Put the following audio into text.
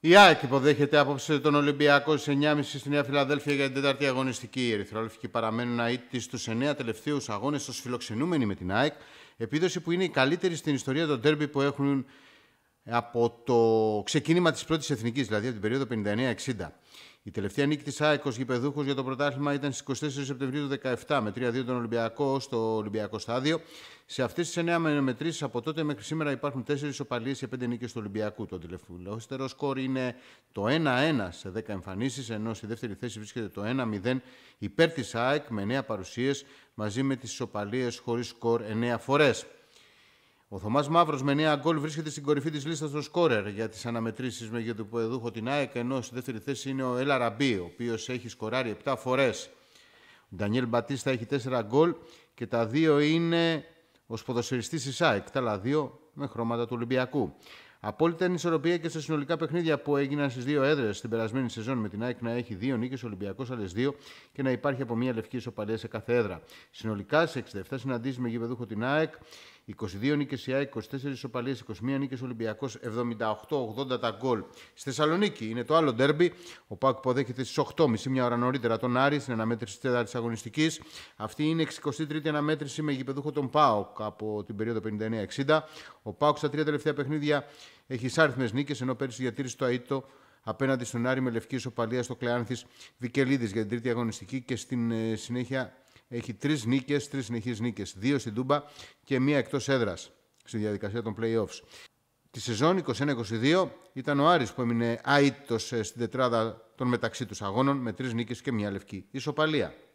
Η ΑΕΚ υποδέχεται άποψε τον Ολυμπιακό στι 9.30 στη Νέα Φιλαδέλφια για την τέταρτη αγωνιστική. Οι Ερυθρόλευκοι παραμένουν αίτητοι στους 9 τελευταίους αγώνες ως φιλοξενούμενοι με την ΑΕΚ, επίδοση που είναι η καλύτερη στην ιστορία των τέρμπι που έχουν από το ξεκίνημα της πρώτης εθνικής, δηλαδή από την περίοδο 59-60. Η τελευταία νίκη της ΑΕΚ γηπεδούχος για το πρωτάθλημα ήταν στις 24 Σεπτεμβρίου του 2017 με 3-2 τον Ολυμπιακό στο Ολυμπιακό στάδιο. Σε αυτές τις 9 μενομετρήσεις από τότε μέχρι σήμερα υπάρχουν 4 ισοπαλίες και 5 νίκες του Ολυμπιακού. Το τελευταίο σκορ είναι το 1-1 σε 10 εμφανίσεις, ενώ στη δεύτερη θέση βρίσκεται το 1-0 υπέρ της ΑΕΚ με 9 παρουσίες μαζί με τις ισοπαλίες χωρίς σκορ 9 φορές. Ο Θωμάς Μαύρος με 9 γκολ βρίσκεται στην κορυφή της λίστας των σκόρερ για τις αναμετρήσεις με Ποεδούχο την ΑΕΚ, ενώ στη δεύτερη θέση είναι ο Έλα Ραμπί, ο οποίος έχει σκοράρει 7 φορές. Ο Ντανιέλ Μπατίστα έχει 4 γκολ και τα δύο είναι ο ποδοσφαιριστής της ΑΕΚ, τα άλλα δύο με χρώματα του Ολυμπιακού. Απόλυτα ανισορροπία και στα συνολικά παιχνίδια που έγιναν στις δύο έδρες στην περασμένη σεζόν, με την ΑΕΚ να έχει δύο νίκες, Ολυμπιακός άλλες δύο και να υπάρχει από μία λευκή ισοπαλία σε κάθε έδρα. Συνολικά σε 67 συναντήσεις με γηπεδούχο την ΑΕΚ, 22 νίκες η ΑΕΚ, 24 ισοπαλίε, 21 νίκε Ολυμπιακό, 78-80 τα γκολ. Στη Θεσσαλονίκη είναι το άλλο ντέρμπι. Ο που υποδέχεται στι 8.30 μια ώρα νωρίτερα τον Άρη στην αναμέτρηση της 4 αγωνιστικής. Αυτή είναι 63η αναμέτρηση με γηπεδούχο τον Πάοκ από την περίοδο 59-60. Ο Πάοκ στα τρία τελευταία παιχνίδια έχει άριθμες νίκες, ενώ πέρυσι διατήρησε το ΑΕΤΟ απέναντι στον Άρη με λευκή ισοπαλία στο Κλεάνθης Βικελίδης για την τρίτη αγωνιστική και στην ε, συνέχεια έχει τρεις νίκες, τρεις συνεχείς νίκες. Δύο στην Τούμπα και μία εκτός έδρας στη διαδικασία των playoffs. Τη σεζόν 21-22 ήταν ο Άρης που έμεινε αίτητος ε, στην τετράδα των μεταξύ τους αγώνων με τρεις νίκες και μια λευκή ισοπαλία.